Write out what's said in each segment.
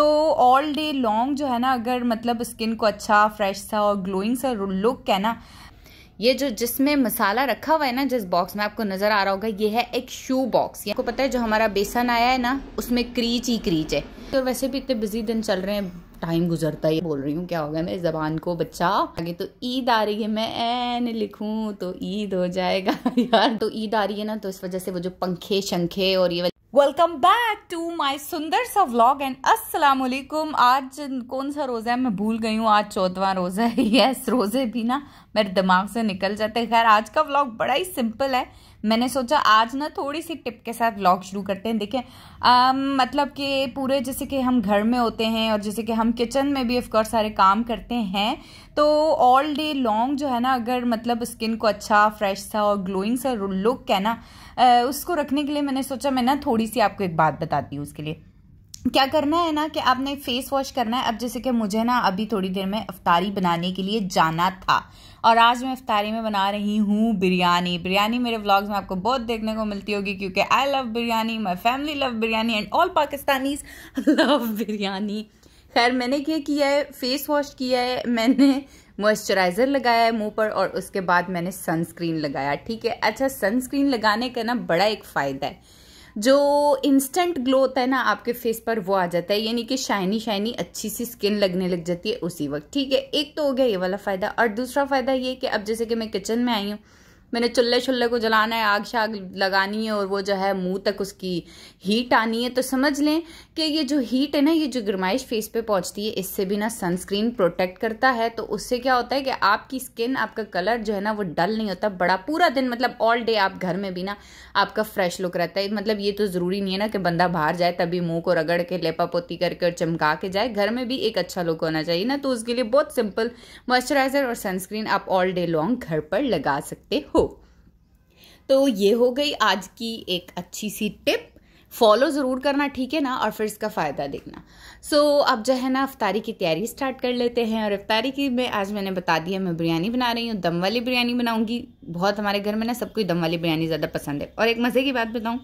तो all day long जो है ना अगर मतलब स्किन को अच्छा फ्रेश सा और ग्लोइंग सा लुक है ना ये जो जिसमें मसाला रखा हुआ है ना जिस बॉक्स में आपको नजर आ रहा होगा ये है एक शू बॉक्स आपको पता है जो हमारा बेसन आया है ना उसमें क्रीच ही क्रीच है तो वैसे भी इतने बिजी दिन चल रहे हैं टाइम गुजरता ही बोल रही हूँ क्या होगा मेरी जबान को बच्चा आगे तो ईद आ रही है मैं एन लिखूं तो ईद हो जाएगा यार तो ईद आ रही है ना तो इस वजह से वो जो पंखे शंखे और ये वेलकम बैक टू माय सुंदर सा व्लॉग एंड अस्सलाम वालेकुम आज कौन सा रोज़ा है मैं भूल गई हूँ आज चौदवा रोज़ा है यस रोज़े भी ना मेरे दिमाग से निकल जाते खैर आज का व्लॉग बड़ा ही सिंपल है मैंने सोचा आज ना थोड़ी सी टिप के साथ व्लॉग शुरू करते हैं देखें मतलब कि पूरे जैसे कि हम घर में होते हैं और जैसे कि हम किचन में भी ऑफकोर्स सारे काम करते हैं तो ऑल डे लॉन्ग जो है ना अगर मतलब स्किन को अच्छा फ्रेश सा और ग्लोइंग सा लुक है ना आ, उसको रखने के लिए मैंने सोचा मैं ना थोड़ी सी आपको एक बात बताती हूँ उसके लिए क्या करना है ना कि आपने फेस वॉश करना है अब जैसे कि मुझे ना अभी थोड़ी देर में अफतारी बनाने के लिए जाना था और आज मैं अफतारी में बना रही हूँ बिरयानी बिरयानी मेरे व्लॉग्स में आपको बहुत देखने को मिलती होगी क्योंकि I love biryani my family love biryani and all Pakistanis love biryani खैर मैंने क्या किया है फेस वॉश किया है मैंने मॉइस्चराइज़र लगाया है मुंह पर और उसके बाद मैंने सनस्क्रीन लगाया ठीक है अच्छा सनस्क्रीन लगाने का ना बड़ा एक फ़ायदा है जो इंस्टेंट ग्लो होता है ना आपके फेस पर वो आ जाता है यानी कि शाइनी शाइनी अच्छी सी स्किन लगने लग जाती है उसी वक्त ठीक है एक तो हो गया ये वाला फ़ायदा और दूसरा फ़ायदा ये कि अब जैसे कि मैं किचन में आई हूँ मैंने चुल्हे छुल्ले को जलाना है आग शाग लगानी है और वो जो है मुंह तक उसकी हीट आनी है तो समझ लें कि ये जो हीट है ना ये जो गरमाइश फेस पे पहुंचती है इससे भी ना सनस्क्रीन प्रोटेक्ट करता है तो उससे क्या होता है कि आपकी स्किन आपका कलर जो है ना वो डल नहीं होता बड़ा पूरा दिन मतलब ऑल डे आप घर में भी ना आपका फ्रेश लुक रहता है मतलब ये तो ज़रूरी नहीं है ना कि बंदा बाहर जाए तभी मुँह को रगड़ के लेपा पोती करके और चमका के जाए घर में भी एक अच्छा लुक होना चाहिए ना तो उसके लिए बहुत सिंपल मॉइस्चराइज़र और सनस्क्रीन आप ऑल डे लॉन्ग घर पर लगा सकते हो तो ये हो गई आज की एक अच्छी सी टिप फॉलो ज़रूर करना ठीक है ना और फिर इसका फ़ायदा देखना सो so, अब जो है ना अफ्तारी की तैयारी स्टार्ट कर लेते हैं और अफ्तारी की मैं आज मैंने बता दिया मैं बिरयानी बना रही हूँ दम वाली बिरयानी बनाऊँगी बहुत हमारे घर में ना सबको दम वाली बिरयानी ज़्यादा पसंद है और एक मज़े की बात बताऊँ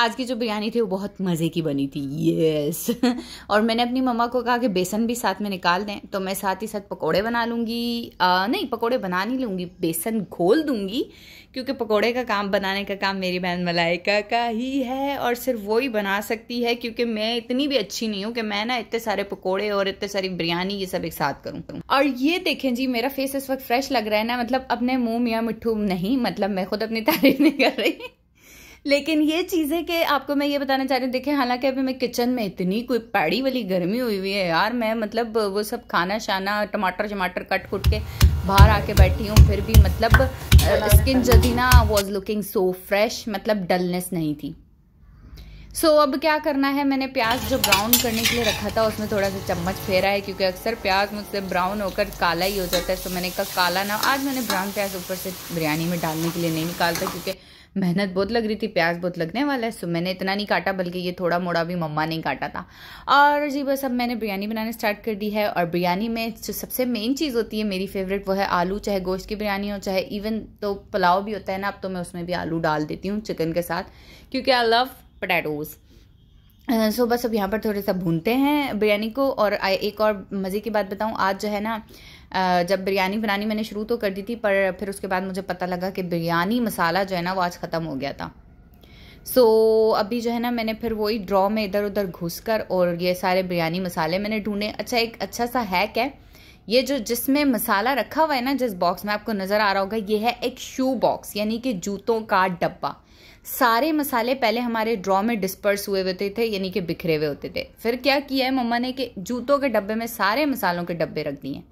आज की जो बिरयानी थी वो बहुत मज़े की बनी थी यस और मैंने अपनी मम्मा को कहा कि बेसन भी साथ में निकाल दें तो मैं साथ ही साथ पकौड़े बना लूँगी नहीं पकौड़े बना नहीं लूँगी बेसन घोल दूँगी क्योंकि पकौड़े का काम बनाने का काम मेरी बहन मलाइका का ही है और सिर्फ वो ही बना सकती है क्योंकि मैं इतनी भी अच्छी नहीं हूँ कि मैं ना इतने सारे पकौड़े और इतने सारी बिरयानी ये सब एक साथ करूँ और ये देखें जी मेरा फेस इस वक्त फ्रेश लग रहा है ना मतलब अपने मुँह मियाँ मिठ्ठू नहीं मतलब मैं खुद अपनी तारीफ नहीं कर रही लेकिन ये चीज़ें कि आपको मैं ये बताना चाह रही हूँ देखिए हालांकि अभी मैं किचन में इतनी कोई पैड़ी वाली गर्मी हुई हुई है यार मैं मतलब वो सब खाना शाना टमाटर टमाटर कट कुट के बाहर आके बैठी हूँ फिर भी मतलब स्किन ना वॉज लुकिंग सो फ्रेश मतलब डलनेस नहीं थी सो so, अब क्या करना है मैंने प्याज जो ब्राउन करने के लिए रखा था उसमें थोड़ा सा चम्मच फेरा है क्योंकि अक्सर प्याज मुझसे ब्राउन होकर काला ही हो जाता है तो मैंने कहा काला ना आज मैंने ब्राउन प्याज ऊपर से बिरयानी में डालने के लिए नहीं निकालता क्योंकि मेहनत बहुत लग रही थी प्याज बहुत लगने वाला है सो मैंने इतना नहीं काटा बल्कि ये थोड़ा मोड़ा भी मम्मा ने काटा था और जी बस अब मैंने बिरयानी बनाना स्टार्ट कर दी है और बिरयानी में जो सबसे मेन चीज़ होती है मेरी फेवरेट वो है आलू चाहे गोश्त की बिरयानी हो चाहे इवन तो पुलाव भी होता है ना अब तो मैं उसमें भी आलू डाल देती हूँ चिकन के साथ क्योंकि I love potatoes so so, बस अब यहाँ पर थोड़ा सा भूनते हैं बिरयानी को और एक और मज़े की बात बताऊँ आज जो है ना जब बिरयानी बनानी मैंने शुरू तो कर दी थी पर फिर उसके बाद मुझे पता लगा कि बिरयानी मसाला जो है ना वो आज ख़त्म हो गया था सो so, अभी जो है ना मैंने फिर वही ड्रॉ में इधर उधर घुस कर और ये सारे बिरयानी मसाले मैंने ढूंढे अच्छा एक अच्छा सा हैक है ये जो जिसमें मसाला रखा हुआ है ना जिस बॉक्स में आपको नज़र आ रहा होगा ये है एक शू बॉक्स यानी कि जूतों का डब्बा सारे मसाले पहले हमारे ड्रॉ में डिस्पर्स हुए होते थे यानी कि बिखरे हुए होते थे फिर क्या किया है मम्मा ने कि जूतों के डब्बे में सारे मसालों के डब्बे रख दिए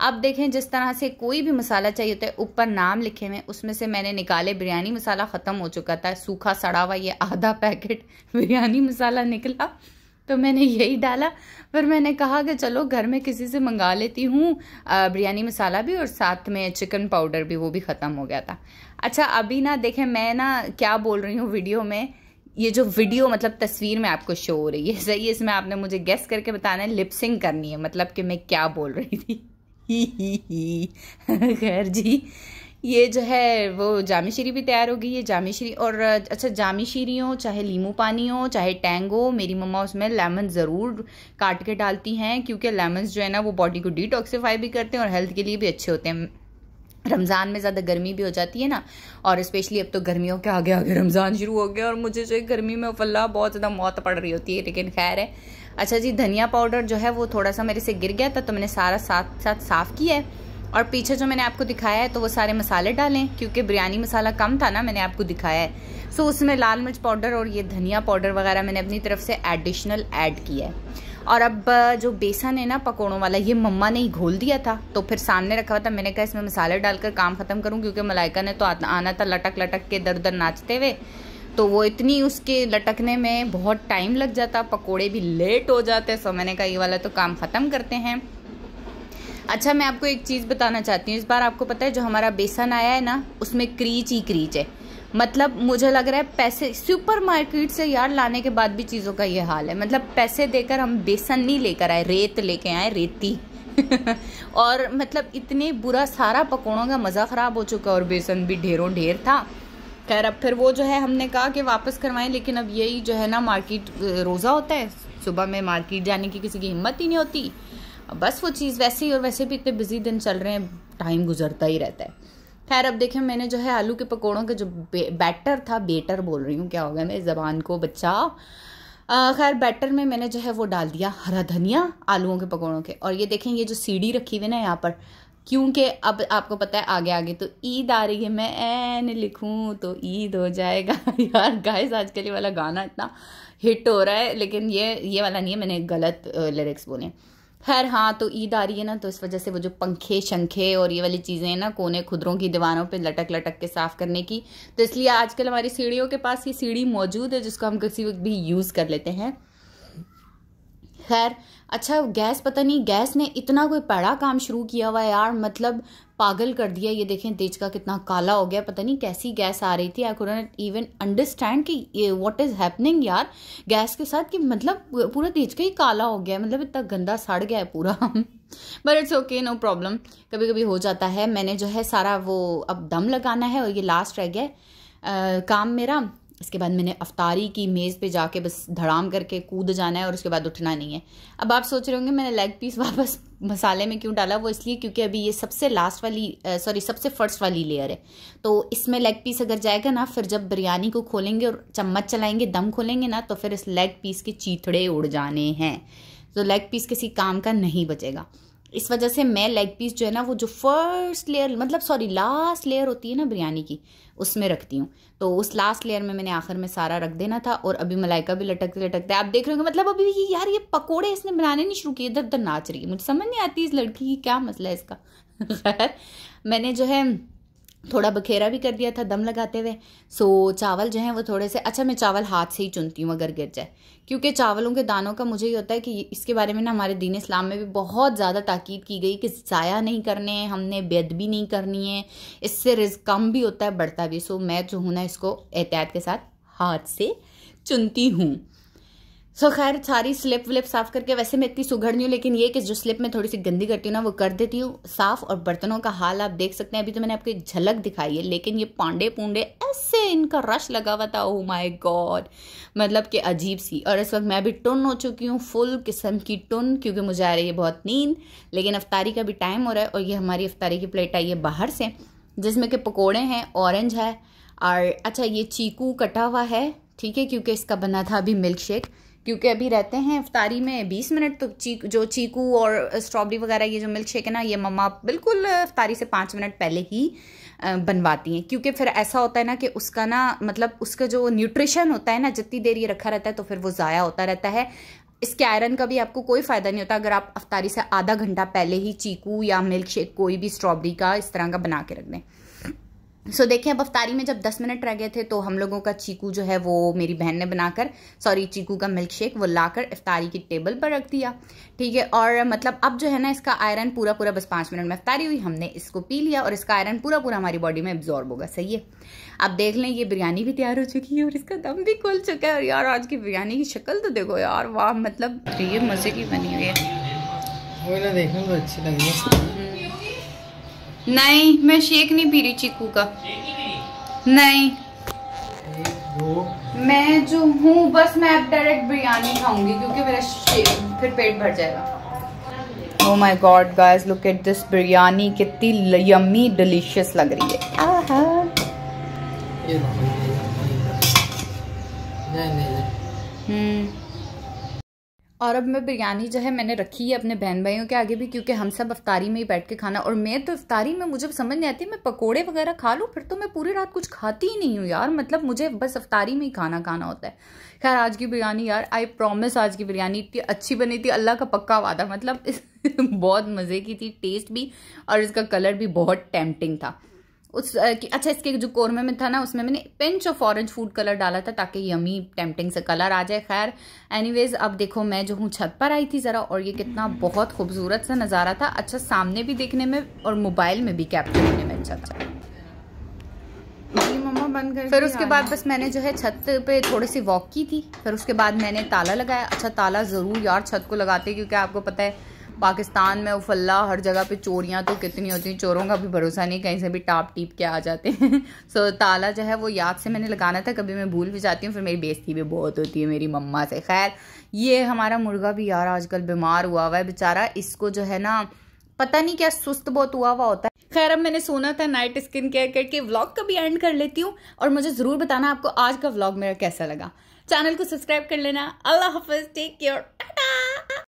अब देखें जिस तरह से कोई भी मसाला चाहिए होता है ऊपर नाम लिखे हुए उसमें से मैंने निकाले बिरयानी मसाला ख़त्म हो चुका था सूखा सड़ा हुआ ये आधा पैकेट बिरयानी मसाला निकला तो मैंने यही डाला फिर मैंने कहा कि चलो घर में किसी से मंगा लेती हूँ बिरयानी मसाला भी और साथ में चिकन पाउडर भी वो भी ख़त्म हो गया था अच्छा अभी ना देखें मैं ना क्या बोल रही हूँ वीडियो में ये जो वीडियो मतलब तस्वीर में आपको शो हो रही है सही है इसमें आपने मुझे गेस करके बताना है लिपसिंग करनी है मतलब कि मैं क्या बोल रही थी खैर जी ये जो है वो जामी भी तैयार हो गई है जामी और अच्छा जामी हो चाहे लीमू पानी हो चाहे टैंग हो मेरी मम्मा उसमें लेमन ज़रूर काट के डालती हैं क्योंकि लेमन्स जो है ना वो बॉडी को डिटॉक्सीफाई भी करते हैं और हेल्थ के लिए भी अच्छे होते हैं रमज़ान में ज़्यादा गर्मी भी हो जाती है ना और स्पेशली अब तो गर्मियों के आगे आगे रमज़ान शुरू हो गया और मुझे जो है गर्मी में फल्ला बहुत ज़्यादा मौत पड़ रही होती है लेकिन खैर है अच्छा जी धनिया पाउडर जो है वो थोड़ा सा मेरे से गिर गया था तो मैंने सारा साथ साथ साफ़ किया है और पीछे जो मैंने आपको दिखाया है तो वो सारे मसाले डालें क्योंकि बिरयानी मसाला कम था ना मैंने आपको दिखाया है सो उसमें लाल मिर्च पाउडर और ये धनिया पाउडर वगैरह मैंने अपनी तरफ से एडिशनल ऐड किया है और अब जो बेसन है ना पकौड़ों वाला ये मम्मा ने ही घोल दिया था तो फिर सामने रखा हुआ था मैंने कहा इसमें मसाले डालकर काम ख़त्म करूँ क्योंकि मलाइका ने तो आना था लटक लटक के दर दर नाचते हुए तो वो इतनी उसके लटकने में बहुत टाइम लग जाता पकोड़े भी लेट हो जाते सो मैंने कहा ये वाला तो काम ख़त्म करते हैं अच्छा मैं आपको एक चीज़ बताना चाहती हूँ इस बार आपको पता है जो हमारा बेसन आया है ना उसमें क्रीच ही क्रीच है मतलब मुझे लग रहा है पैसे सुपर मार्केट से यार लाने के बाद भी चीज़ों का ये हाल है मतलब पैसे देकर हम बेसन नहीं लेकर आए रेत लेके आए रेती और मतलब इतने बुरा सारा पकौड़ों का मज़ा ख़राब हो चुका और बेसन भी ढेरों ढेर था खैर अब फिर वो जो है हमने कहा कि वापस करवाएं लेकिन अब यही जो है ना मार्केट रोज़ा होता है सुबह में मार्केट जाने की किसी की हिम्मत ही नहीं होती बस वो चीज़ वैसे ही और वैसे भी इतने बिजी दिन चल रहे हैं टाइम गुजरता ही रहता है खैर अब देखें मैंने जो है आलू के पकौड़ों का जो बे, बैटर था बेटर बोल रही हूँ क्या हो गया मेरी ज़बान को बच्चा खैर बैटर में मैंने जो है वो डाल दिया हरा धनिया आलूओं के पकौड़ों के और ये देखें ये जो सीढ़ी रखी हुई ना यहाँ पर क्योंकि अब आपको पता है आगे आगे तो ईद आ रही है मैं एन लिखूं तो ईद हो जाएगा यार गाइस आजकल ये वाला गाना इतना हिट हो रहा है लेकिन ये ये वाला नहीं है मैंने गलत लिरिक्स बोले खैर हाँ तो ईद आ रही है ना तो इस वजह से वो जो पंखे शंखे और ये वाली चीज़ें हैं ना कोने खुदरों की दीवारों पे लटक लटक के साफ़ करने की तो इसलिए आजकल हमारी सीढ़ियों के पास ये सीढ़ी मौजूद है जिसको हम किसी वक्त भी यूज़ कर लेते हैं खैर अच्छा गैस पता नहीं गैस ने इतना कोई पैड़ा काम शुरू किया हुआ यार मतलब पागल कर दिया ये देखें तेज का कितना काला हो गया पता नहीं कैसी गैस आ रही थी आई कुडन इवन अंडरस्टैंड कि ये व्हाट इज़ हैपनिंग यार गैस के साथ कि मतलब पूरा तेज का ही काला हो गया मतलब इतना गंदा सड़ गया है पूरा but it's okay no problem कभी कभी हो जाता है मैंने जो है सारा वो अब दम लगाना है और ये लास्ट रह गया है आ, काम मेरा इसके बाद मैंने अफतारी की मेज़ पे जाके बस धड़ाम करके कूद जाना है और उसके बाद उठना नहीं है अब आप सोच रहे होंगे मैंने लेग पीस वापस मसाले में क्यों डाला वो इसलिए क्योंकि अभी ये सबसे लास्ट वाली सॉरी सबसे फर्स्ट वाली लेयर है तो इसमें लेग पीस अगर जाएगा ना फिर जब बिरयानी को खोलेंगे और चम्मच चलाएंगे दम खोलेंगे ना तो फिर इस लेग पीस के चीथड़े उड़ जाने हैं तो लेग पीस किसी काम का नहीं बचेगा इस वजह से मैं लेग पीस जो है ना वो जो फर्स्ट लेयर मतलब सॉरी लास्ट लेयर होती है ना बिरयानी की उसमें रखती हूँ तो उस लास्ट लेयर में मैंने आखिर में सारा रख देना था और अभी मलाइका भी लटकते लटकते आप देख रहे हो मतलब अभी ये यार ये पकोड़े इसने बनाने नहीं शुरू किए इधर उधर नाच रही है मुझे समझ नहीं आती इस लड़की की क्या मसला है इसका खैर मैंने जो है थोड़ा बखेरा भी कर दिया था दम लगाते हुए सो चावल जो हैं वो थोड़े से अच्छा मैं चावल हाथ से ही चुनती हूँ अगर गिर जाए क्योंकि चावलों के दानों का मुझे ये होता है कि इसके बारे में ना हमारे दीन इस्लाम में भी बहुत ज़्यादा ताकीद की गई कि ज़ाया नहीं करने हैं हमने भी नहीं करनी है इससे रिज कम भी होता है बढ़ता भी सो मैं जो हूँ ना इसको एहतियात के साथ हाथ से चुनती हूँ सो खैर सारी स्लिप विलिप साफ करके वैसे मैं इतनी सुघड़ नहीं हूँ लेकिन ये कि जो स्लिप में थोड़ी सी गंदी करती हूँ ना वो कर देती हूँ साफ और बर्तनों का हाल आप देख सकते हैं अभी तो मैंने आपको एक झलक दिखाई है लेकिन ये पांडे पूंडे ऐसे इनका रश लगा हुआ था ओ माई गॉड मतलब कि अजीब सी और इस वक्त मैं भी टुन हो चुकी हूँ फुल किस्म की टुन क्योंकि मुझे आ रही है बहुत नींद लेकिन अफ्तारी का भी टाइम हो रहा है और ये हमारी अफ्तारी की प्लेट आई है बाहर से जिसमें कि पकौड़े हैं ऑरेंज है और अच्छा ये चीकू कटा हुआ है ठीक है क्योंकि इसका बना था अभी मिल्क शेक क्योंकि अभी रहते हैं इफ्तारी में बीस मिनट तो चीक जो चीकू और स्ट्रॉबेरी वगैरह ये जो मिल्क शेक है ना ये मम्मा बिल्कुल इफ्तारी से पाँच मिनट पहले ही बनवाती हैं क्योंकि फिर ऐसा होता है ना कि उसका ना मतलब उसका जो न्यूट्रिशन होता है ना जितनी देर ये रखा रहता है तो फिर वो ज़ाया होता रहता है इसके आयरन का भी आपको कोई फ़ायदा नहीं होता अगर आप अफ्तारी से आधा घंटा पहले ही चीकू या मिल्क शेक कोई भी स्ट्रॉबेरी का इस तरह का बना के रख दें सो so, देखिए अब अफ्तारी में जब 10 मिनट रह गए थे तो हम लोगों का चीकू जो है वो मेरी बहन ने बनाकर सॉरी चीकू का मिल्क शेक वो लाकर अफ्तारी की टेबल पर रख दिया ठीक है और मतलब अब जो है ना इसका आयरन पूरा पूरा बस पांच मिनट में अफ्तारी हुई हमने इसको पी लिया और इसका आयरन पूरा पूरा हमारी बॉडी में एब्जॉर्ब होगा सही है अब देख लें ये बिरयानी भी तैयार हो चुकी है और इसका दम भी खुल चुका है और यार आज की बिरयानी की शक्ल तो देखो यार वाह मतलब ये मज़े की बनी हुई है देखने अच्छी लगी है नहीं मैं शेक नहीं पी रही चीकू का नहीं मैं जो हूँ बस मैं अब डायरेक्ट बिरयानी खाऊंगी क्योंकि मेरा फिर पेट भर जाएगा oh my god guys look at this biryani कितनी यम्मी डिलीशियस लग रही है आहा और अब मैं बिरयानी जो है मैंने रखी है अपने बहन भाइयों के आगे भी क्योंकि हम सब अफ्तारी में ही बैठ के खाना और मैं तो अफ्तारी में मुझे समझ नहीं आती मैं पकोड़े वगैरह खा लूँ फिर तो मैं पूरी रात कुछ खाती ही नहीं हूँ यार मतलब मुझे बस अफ्तारी में ही खाना खाना होता है खैर आज की बिरयानी यार आई प्रॉमिस आज की बिरयानी इतनी अच्छी बनी थी अल्लाह का पक्का वादा मतलब बहुत मज़े की थी टेस्ट भी और इसका कलर भी बहुत टेम्पटिंग था उस अच्छा इसके जो कोरमे में था ना उसमें मैंने pinch of orange food colour डाला था ताकि यमी टेम्पटिंग से कलर आ जाए खैर एनीवेज अब देखो मैं जो हूँ छत पर आई थी ज़रा और ये कितना बहुत खूबसूरत सा नज़ारा था अच्छा सामने भी देखने में और मोबाइल में भी कैप्चर होने में अच्छा अच्छा मम्मा बंद कर फिर उसके बाद बस मैंने जो है छत पे थोड़ी सी वॉक की थी फिर उसके बाद मैंने ताला लगाया अच्छा ताला ज़रूर यार छत को लगाते क्योंकि आपको पता है पाकिस्तान में उफल्ला हर जगह पे चोरियाँ तो कितनी होती हैं चोरों का भी भरोसा नहीं कहीं से भी टाप टीप के आ जाते हैं सो so, ताला जो है वो याद से मैंने लगाना था कभी मैं भूल भी जाती हूँ फिर मेरी बेइज्जती भी बहुत होती है मेरी मम्मा से खैर ये हमारा मुर्गा भी यार आजकल बीमार हुआ हुआ है बेचारा इसको जो है ना पता नहीं क्या सुस्त बहुत हुआ हुआ होता है खैर अब मैंने सोना था नाइट स्किन केयर करके व्लॉग का भी एंड कर लेती हूँ और मुझे ज़रूर बताना आपको आज का व्लॉग मेरा कैसा लगा चैनल को सब्सक्राइब कर लेना अल्लाह हाफिज टेक केयर